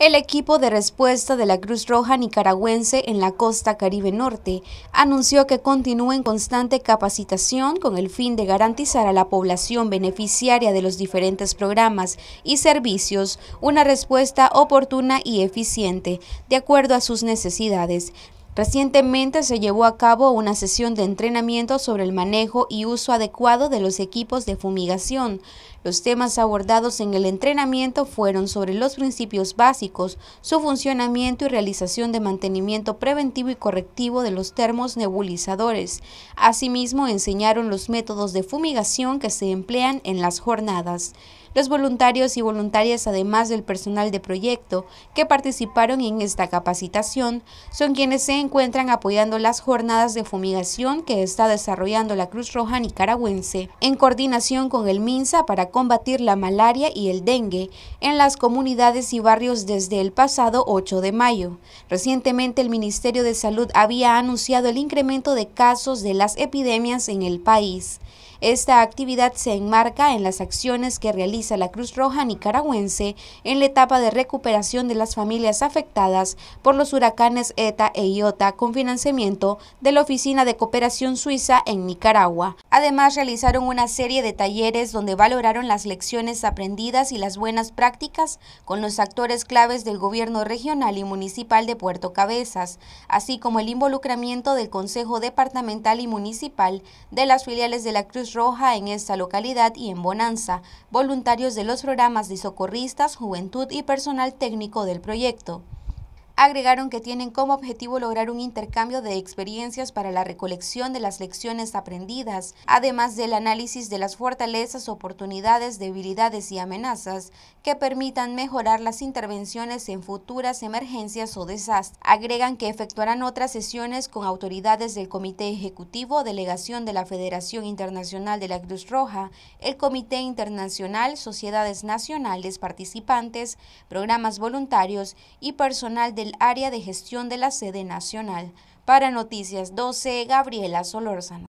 El equipo de respuesta de la Cruz Roja nicaragüense en la costa Caribe Norte anunció que continúa en constante capacitación con el fin de garantizar a la población beneficiaria de los diferentes programas y servicios una respuesta oportuna y eficiente de acuerdo a sus necesidades, Recientemente se llevó a cabo una sesión de entrenamiento sobre el manejo y uso adecuado de los equipos de fumigación. Los temas abordados en el entrenamiento fueron sobre los principios básicos, su funcionamiento y realización de mantenimiento preventivo y correctivo de los termos nebulizadores. Asimismo, enseñaron los métodos de fumigación que se emplean en las jornadas los voluntarios y voluntarias, además del personal de proyecto que participaron en esta capacitación, son quienes se encuentran apoyando las jornadas de fumigación que está desarrollando la Cruz Roja Nicaragüense en coordinación con el MINSA para combatir la malaria y el dengue en las comunidades y barrios desde el pasado 8 de mayo. Recientemente el Ministerio de Salud había anunciado el incremento de casos de las epidemias en el país. Esta actividad se enmarca en las acciones que realiza la Cruz Roja nicaragüense en la etapa de recuperación de las familias afectadas por los huracanes ETA e IOTA con financiamiento de la Oficina de Cooperación Suiza en Nicaragua. Además, realizaron una serie de talleres donde valoraron las lecciones aprendidas y las buenas prácticas con los actores claves del gobierno regional y municipal de Puerto Cabezas, así como el involucramiento del Consejo Departamental y Municipal de las filiales de la Cruz Roja en esta localidad y en Bonanza, voluntarios de los programas de socorristas, juventud y personal técnico del proyecto agregaron que tienen como objetivo lograr un intercambio de experiencias para la recolección de las lecciones aprendidas, además del análisis de las fortalezas, oportunidades, debilidades y amenazas que permitan mejorar las intervenciones en futuras emergencias o desastres. Agregan que efectuarán otras sesiones con autoridades del Comité Ejecutivo, Delegación de la Federación Internacional de la Cruz Roja, el Comité Internacional, sociedades nacionales participantes, programas voluntarios y personal de área de gestión de la sede nacional. Para Noticias 12, Gabriela Solórzano.